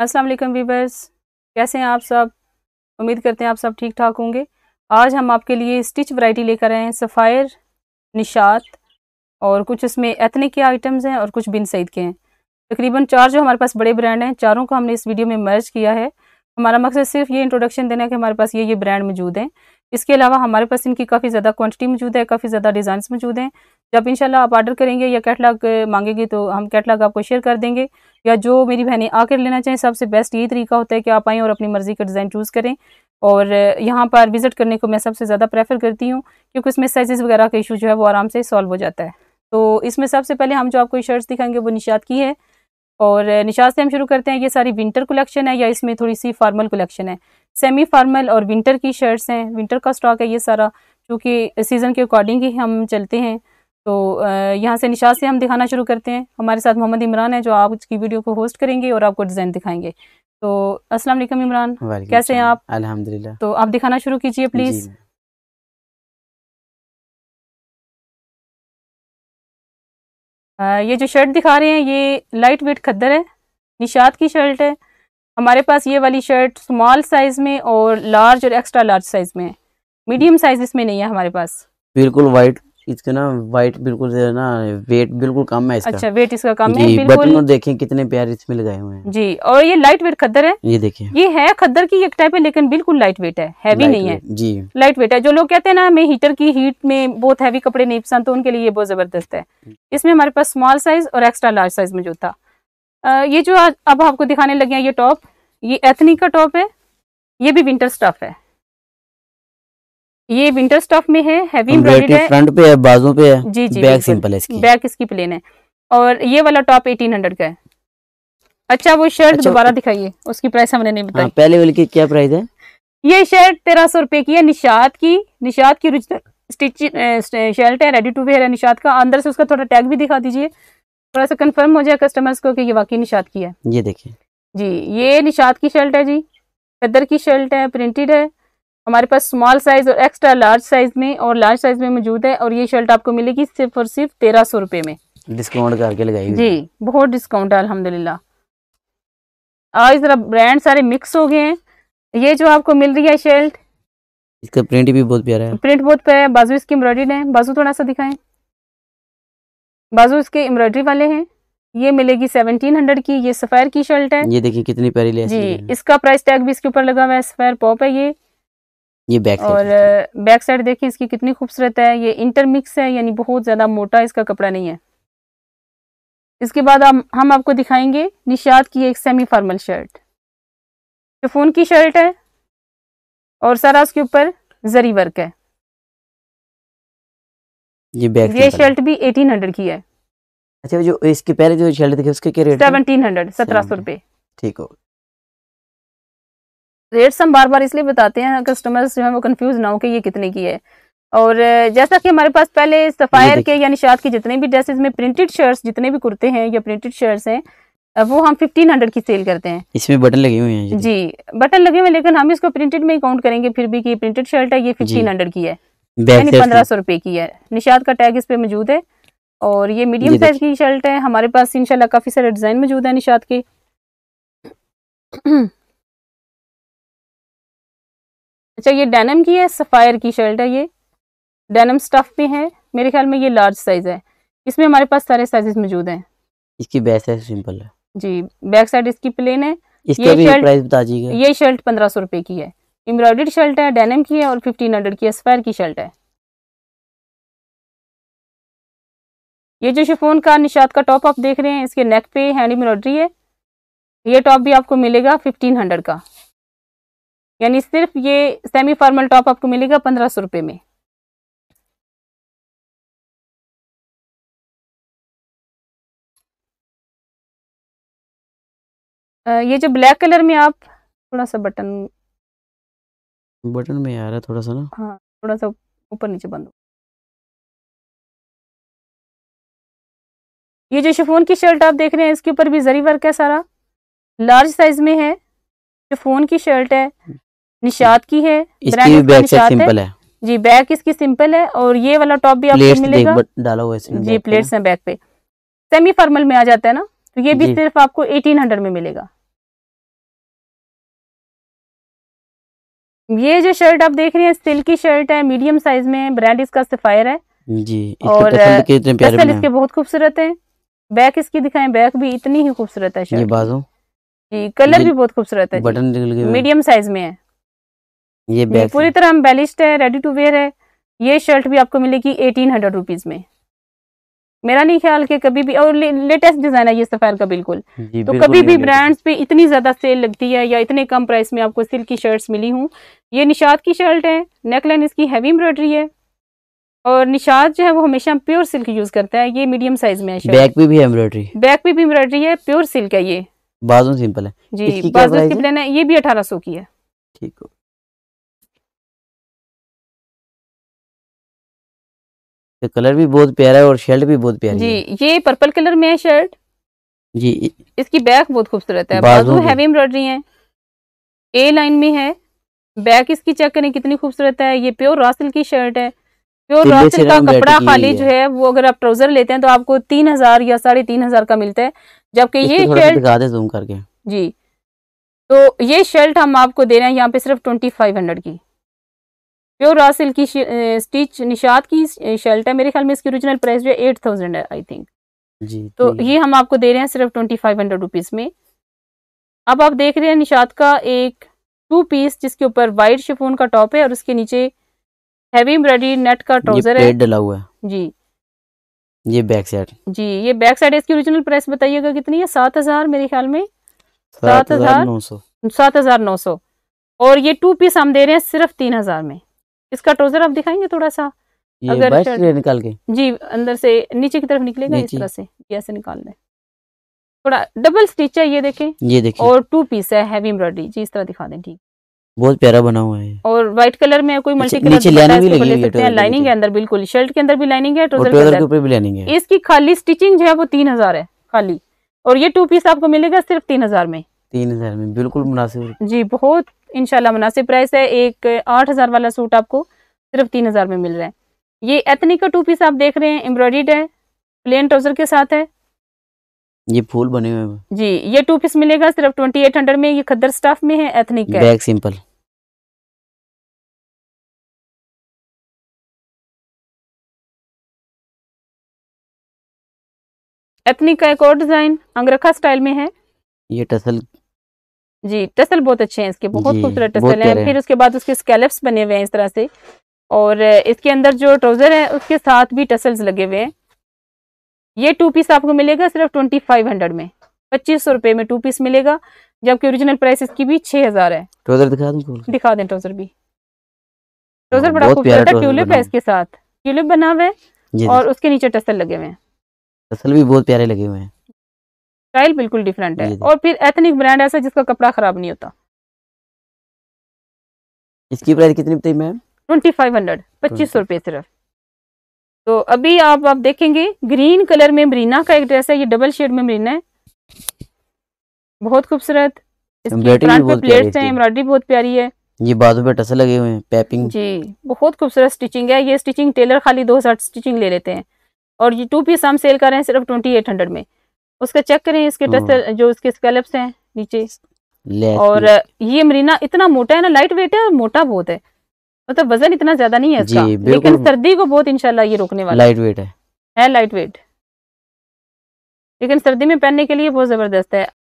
अस्सलाम वालेकुम वीवर्स कैसे हैं आप सब उम्मीद करते हैं आप सब ठीक ठाक होंगे आज हम आपके लिए स्टिच वैरायटी लेकर आए हैं सफ़ायर निशात और कुछ इसमें एथनिक के आइटम्स हैं और कुछ बिन सईद के हैं तकरीबन चार जो हमारे पास बड़े ब्रांड हैं चारों को हमने इस वीडियो में मर्ज किया है हमारा मकसद सिर्फ ये इंट्रोडक्शन देना है कि हमारे पास ये ये ब्रांड मौजूद हैं इसके अलावा हमारे पास इनकी काफ़ी ज़्यादा क्वान्टिटी मौजूद है काफ़ी ज़्यादा डिज़ाइन मौजूद हैं जब इंशाल्लाह आप ऑर्डर करेंगे या कैटलाग मांगेंगे तो हम कैटलाग आपको शेयर कर देंगे या जो मेरी बहनें आकर लेना चाहें सबसे बेस्ट यही तरीका होता है कि आप आएँ और अपनी मर्ज़ी का डिज़ाइन चूज़ करें और यहाँ पर विज़िट करने को मैं सबसे ज़्यादा प्रेफर करती हूँ क्योंकि उसमें साइज़ वगैरह का इशू जो है वो आराम से सॉल्व हो जाता है तो इसमें सबसे पहले हम जो आपको शर्ट्स दिखाएंगे वो निशात की है और निशात से हम शुरू करते हैं ये सारी विंटर कलेक्शन है या इसमें थोड़ी सी फार्मल कलेक्शन है सेमी फार्मल और विंटर की शर्ट्स हैं विंटर का स्टॉक है ये सारा क्योंकि सीज़न के अकॉर्डिंग ही हम चलते हैं तो यहाँ से निशा से हम दिखाना शुरू करते हैं हमारे साथ मोहम्मद इमरान है जो आप उसकी वीडियो को होस्ट करेंगे और आपको डिज़ाइन दिखाएंगे तो अस्सलाम वालेकुम इमरान कैसे हैं आप अल्हम्दुलिल्लाह तो आप दिखाना शुरू कीजिए प्लीज़ ये जो शर्ट दिखा रहे हैं ये लाइट वेट खद्दर है निशात की शर्ट है हमारे पास ये वाली शर्ट स्मॉल साइज़ में और लार्ज और एक्स्ट्रा लार्ज साइज़ में है मीडियम साइज़ इसमें नहीं है हमारे पास बिल्कुल वाइट इसका ना वाइट बिल्कुल ना वेट बिल्कुल कम है इसका अच्छा वेट इसका कम है बिल्कुल देखें कितने प्यारे इसमें लगाए हुए हैं जी और ये लाइट वेट खद्दर है ये देखिए ये है खद्दर की एक टाइप है लेकिन बिल्कुल लाइट वेट है हैवी नहीं है जी लाइट वेट है जो लोग कहते हैं ना हमें हीटर की हीट में बहुत हैवी कपड़े नहीं पसंद तो उनके लिए ये बहुत जबरदस्त है इसमें हमारे पास स्मॉल साइज और एक्स्ट्रा लार्ज साइज मौजूद था ये जो अब आपको दिखाने लगे ये टॉप ये एथनिक का टॉप है ये भी विंटर स्टफ है ये विंटर स्टफ में है हैवी है फ्रंट पे है बाजू पे है जी जी बैक सिंपल है इसकी बैक इसकी प्लेन है और ये वाला टॉप एटीन हंड्रेड का है अच्छा वो शर्ट अच्छा, दोबारा दिखाइए उसकी प्राइस हमने नहीं हाँ, बताया पहले वाले की क्या प्राइस है ये शर्ट तेरह सौ रुपए की है निशात की निशात की ओरिजिनल स्टिच शर्ट है रेडी टू वेयर है निशात का अंदर से उसका थोड़ा टैग भी दिखा दीजिए थोड़ा सा कन्फर्म हो जाए कस्टमर्स को की ये वाकई निशात की है ये देखिए जी ये निशात की शर्ट है जी कदर की शर्ट है प्रिंटेड है हमारे पास स्मॉल साइज और एक्स्ट्रा लार्ज साइज में और लार्ज साइज में मौजूद है और ये शर्ट आपको मिलेगी सिर्फ और सिर्फ तेरह सौ रुपए में डिस्काउंट करके लगाई जी बहुत डिस्काउंट है अलहमदिल्ला आज जरा ब्रांड सारे मिक्स हो गए हैं ये जो आपको मिल रही है शर्ट इसका प्रिंट भी बहुत प्यारा है प्रिंट बहुत प्यारा है बाजू इसकी एम्ब्रॉयडेड है बाजू थोड़ा सा दिखाएं बाजू इसके एम्ब्रॉयडरी वाले हैं ये मिलेगी सेवनटीन हंड्रेड की ये सफायर की शर्ट है ये देखिए कितनी प्यारी जी इसका प्राइस टैग भी इसके ऊपर लगा हुआ है सफायर पॉप है ये ये बैक और बैक साइड देखिए इसकी कितनी खूबसूरत है ये इंटरमिक्स है यानी बहुत ज़्यादा मोटा इसका कपड़ा नहीं है इसके बाद हम हम आपको दिखाएंगे निशात की एक सेमी फॉर्मल शर्ट शिफोन की शर्ट है और सारा उसके ऊपर जरी वर्क है ये बैक ये शर्ट भी एटीन हंड्रेड की है अच्छा जो इसके पहले जो शर्ट थी उसके क्या रेट सेवनटीन हंड्रेड सत्रह सौ रुपये ठीक हो रेट्स हम बार बार इसलिए बताते हैं कस्टमर्स जो है वो कंफ्यूज ना हो कि ये कितने की है और जैसा कि हमारे पास पहले सफ़ायर के या निशाद के जितने भी ड्रेसेस में प्रिंटेड शर्ट्स जितने भी कुर्ते हैं या प्रिंटेड शर्ट्स हैं वो हम फिफ्टीन हंड्रेड की सेल करते हैं इसमें बटन लगे हुए हैं जी बटन लगे हुए हैं लेकिन हम इसको प्रिंटेड में ही काउंट करेंगे फिर भी कि प्रिंटेड शर्ट है ये फिफ्टीन हंड्रेड की है यानी पंद्रह सौ रुपए की है निशाद का टैग इस पे मौजूद है और ये मीडियम साइज की शर्ट है हमारे पास इनशाला काफी सारे डिजाइन मौजूद है निशाद के अच्छा ये डेनम की है सफ़ायर की शर्ट है ये डेनम स्टफ भी है मेरे ख्याल में ये लार्ज साइज़ है इसमें हमारे पास सारे साइजेस मौजूद हैं इसकी बैक साइड सिंपल है जी बैक साइड इसकी प्लेन है ये शर्ट प्राइस बता दीजिएगा ये शर्ट पंद्रह सौ रुपये की है एम्ब्रॉयडर्ड शर्ट है डेनम की है और फिफ्टीन हंड्रेड की एस्पायर की शर्ट है ये जो शिफोन का निशात का टॉप आप देख रहे हैं इसके नेक पे हैंड एम्ब्रॉयडरी है ये टॉप भी आपको मिलेगा फिफ्टीन हंड्रेड का यानी सिर्फ ये सेमी फॉर्मल टॉप आपको मिलेगा पंद्रह सौ रुपये में ये जो ब्लैक कलर में आप थोड़ा सा बटन बटन में आ रहा है थोड़ा सा ना हाँ थोड़ा सा ऊपर नीचे बंद ये जो शिफोन की शर्ट आप देख रहे हैं इसके ऊपर भी जरी वर्क है सारा लार्ज साइज में है शिफोन की शर्ट है निशाद की है सिंपल है जी बैक इसकी सिंपल है और ये वाला टॉप भी आपको मिलेगा डाला हुआ है जी प्लेट्स है बैक पे सेमी फॉर्मल में आ जाता है ना तो ये भी सिर्फ आपको एटीन हंड्रेड में मिलेगा ये जो शर्ट आप देख रहे हैं सिल्की शर्ट है मीडियम साइज में ब्रांड इसका सफायर है जी और टसल इसके बहुत खूबसूरत है बैक इसकी दिखाए बैक भी इतनी ही खूबसूरत है शर्ट जी कलर भी बहुत खूबसूरत है बटन मीडियम साइज में है ये बैग पूरी तरह हम है रेडी टू वेयर है ये शर्ट भी आपको मिलेगी एटीन हंड्रेड रुपीज में मेरा नहीं ख्याल कि कभी भी और ले, लेटेस्ट डिजाइन है ये सफायर का बिल्कुल तो बिल्कुल कभी भी ब्रांड्स पे इतनी ज्यादा सेल लगती है या इतने कम प्राइस में आपको सिल्क की शर्ट्स मिली हूँ ये निशाद की शर्ट है नेकलाइन इसकी हैवी एम्ब्रॉयडरी है और निशाद जो है वो हमेशा प्योर सिल्क यूज करता है ये मीडियम साइज में है बैक पे भी एम्ब्रॉयडरी बैक पे भी एम्ब्रॉयडरी है प्योर सिल्क है ये बाजू सिंपल है जी बाजू की प्लेन है ये भी अठारह सौ की है ठीक है ये कलर भी बहुत प्यारा है और शर्ट भी बहुत प्यारी जी है। ये पर्पल कलर में है शर्ट जी इसकी बैक बहुत खूबसूरत है बाजू हैवी एम्ब्रॉयडरी है ए लाइन में है बैक इसकी चेक करें कितनी खूबसूरत है ये प्योर रॉसिल की शर्ट है प्योर रासिल का कपड़ा खाली जो है वो अगर आप ट्राउजर लेते हैं तो आपको तीन हजार या साढ़े तीन हजार का मिलता है जबकि ये शर्ट करके जी तो ये शर्ट हम आपको दे रहे हैं यहाँ पे सिर्फ ट्वेंटी फाइव हंड्रेड की प्योर रासिल की स्टिच निषाद की शर्ट है मेरे ख्याल में इसकी ओरिजिनल प्राइस जो है एट थाउजेंड है आई थिंक जी तो ये हम आपको दे रहे हैं सिर्फ ट्वेंटी फाइव हंड्रेड रुपीज़ में अब आप देख रहे हैं निषाद का एक टू पीस जिसके ऊपर वाइट शिफोन का टॉप है और उसके नीचे हैवी एम्ब्रॉयडरी नेट का ट्राउजर है डला हुआ है जी ये बैक साइड जी ये बैक साइड इसकी ओरिजिनल प्राइस बताइएगा कितनी है सात हजार मेरे ख्याल में सात हजार नौ सौ सात हजार नौ सौ और ये टू पीस हम दे रहे हैं सिर्फ तीन हजार में इसका ट्रोजर आप दिखाएंगे थोड़ा सा ये अगर शर्ट निकाल के जी अंदर से नीचे की तरफ निकलेगा इस तरह से ये ऐसे निकाल दें थोड़ा डबल स्टिच है ये देखें ये देखें और टू पीस है हैवी एम्ब्रॉयडरी जी इस तरह दिखा दें ठीक बहुत प्यारा बना हुआ है और व्हाइट कलर में कोई मल्टी कलर लाइनिंग के अंदर बिल्कुल शर्ट के अंदर भी लाइनिंग है ट्रोजर के अंदर भी लाइनिंग है इसकी खाली स्टिचिंग जो है वो तीन हजार है खाली और ये टू पीस आपको मिलेगा सिर्फ तीन हजार में तीन हजार में बिल्कुल मुनासिब जी बहुत इनशाला मुनासिब प्राइस है एक आठ हज़ार वाला सूट आपको सिर्फ तीन हज़ार में मिल रहा है ये एथनी का टू पीस आप देख रहे हैं एम्ब्रॉयड है प्लेन ट्राउजर के साथ है ये फूल बने हुए जी ये टू पीस मिलेगा सिर्फ ट्वेंटी एट हंड्रेड में ये खद्दर स्टाफ में है एथनिक का बैग सिंपल एथनिक का एक और डिजाइन अंगरखा स्टाइल में है ये टसल जी टसल बहुत अच्छे हैं इसके बहुत खूबसूरत टसल हैं फिर उसके बाद उसके स्कैलप्स बने हुए हैं इस तरह से और इसके अंदर जो ट्राउजर है उसके साथ भी टसल्स लगे हुए हैं ये टू पीस आपको मिलेगा सिर्फ ट्वेंटी फाइव हंड्रेड में पच्चीस सौ रुपए में टू पीस मिलेगा जबकि ओरिजिनल प्राइस इसकी भी छह हज़ार है ट्रोजर दिखा दें दिखा दें ट्रोजर भी ट्रोजर हाँ, बड़ा खूबसूरत है ट्यूलिप है इसके साथ ट्यूलिप बना हुआ है और उसके नीचे टसल लगे हुए हैं टसल भी बहुत प्यारे लगे हुए हैं स्टाइल बिल्कुल डिफरेंट है और फिर एथनिक ब्रांड ऐसा जिसका कपड़ा खराब नहीं होता इसकी प्राइस कितनी बताई मैम ट्वेंटी फाइव हंड्रेड पच्चीस सौ रुपये सिर्फ तो अभी आप आप देखेंगे ग्रीन कलर में मरीना का एक ड्रेस है ये डबल शेड में मरीना है बहुत खूबसूरत प्लेट्स हैं एम्ब्रॉयडरी बहुत प्यारी है ये बाजू पे टसल लगे हुए हैं पैपिंग जी बहुत खूबसूरत स्टिचिंग है ये स्टिचिंग टेलर खाली दो हजार स्टिचिंग ले लेते हैं और ये टू पीस हम सेल कर रहे हैं सिर्फ ट्वेंटी एट हंड्रेड में उसका चेक करें इसके टेस्ट हाँ। जो इसके स्केल्प्स हैं नीचे और ये मरीना इतना मोटा है ना लाइट वेट है और मोटा बहुत है मतलब वजन इतना ज्यादा नहीं है इसका लेकिन सर्दी को बहुत इनशाला ये रोकने वाला लाइट वेट है लाइट वेट लेकिन सर्दी में पहनने के लिए बहुत जबरदस्त है